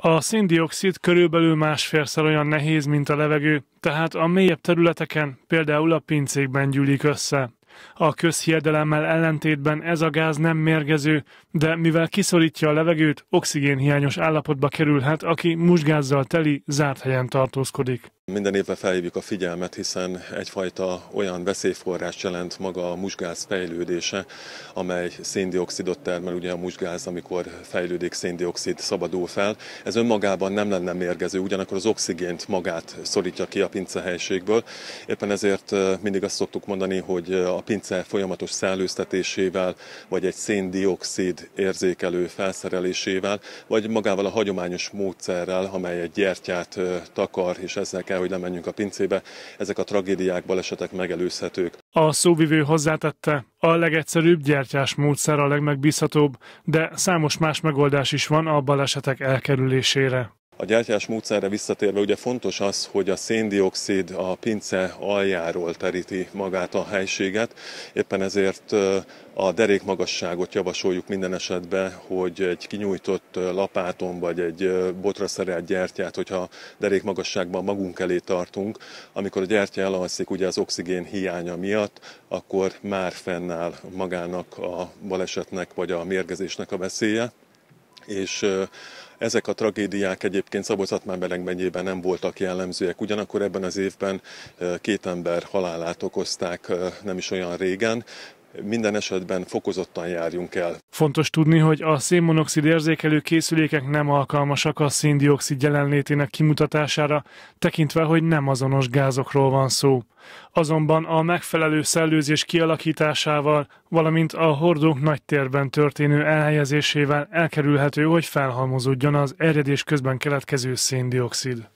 A széndiokszid körülbelül másfélszer olyan nehéz, mint a levegő, tehát a mélyebb területeken, például a pincékben gyűlik össze. A közhiedelemmel ellentétben ez a gáz nem mérgező, de mivel kiszorítja a levegőt, oxigénhiányos állapotba kerülhet, aki musgázzal teli, zárt helyen tartózkodik. Minden évben felhívjuk a figyelmet, hiszen egyfajta olyan veszélyforrás jelent maga a musgáz fejlődése, amely széndiokszidot termel, ugye a musgáz, amikor fejlődik, széndiokszid szabadul fel. Ez önmagában nem lenne mérgező, ugyanakkor az oxigént magát szorítja ki a pincehelységből. Éppen ezért mindig azt szoktuk mondani, hogy a pince folyamatos szellőztetésével, vagy egy széndiokszid érzékelő felszerelésével, vagy magával a hagyományos módszerrel, amely egy gyertyát takar, és ezzel kell, hogy lemenjünk a pincébe. Ezek a tragédiák, balesetek megelőzhetők. A szóvivő hozzátette, a legegyszerűbb gyertyás módszer a legmegbízhatóbb, de számos más megoldás is van a balesetek elkerülésére. A gyártás módszerre visszatérve ugye fontos az, hogy a széndiokszid a pince aljáról teríti magát a helységet, éppen ezért a derékmagasságot javasoljuk minden esetben, hogy egy kinyújtott lapáton vagy egy botra szerelt gyertyát, hogyha derékmagasságban magunk elé tartunk, amikor a gyertya elalszik ugye az oxigén hiánya miatt, akkor már fennáll magának a balesetnek vagy a mérgezésnek a veszélye és ezek a tragédiák egyébként szabolcs szatmár megyében nem voltak jellemzőek. Ugyanakkor ebben az évben két ember halálát okozták nem is olyan régen minden esetben fokozottan járjunk el. Fontos tudni, hogy a szénmonoxid érzékelő készülékek nem alkalmasak a széndiokszid jelenlétének kimutatására, tekintve, hogy nem azonos gázokról van szó. Azonban a megfelelő szellőzés kialakításával, valamint a hordók nagy térben történő elhelyezésével elkerülhető, hogy felhalmozódjon az eredés közben keletkező széndiokszid.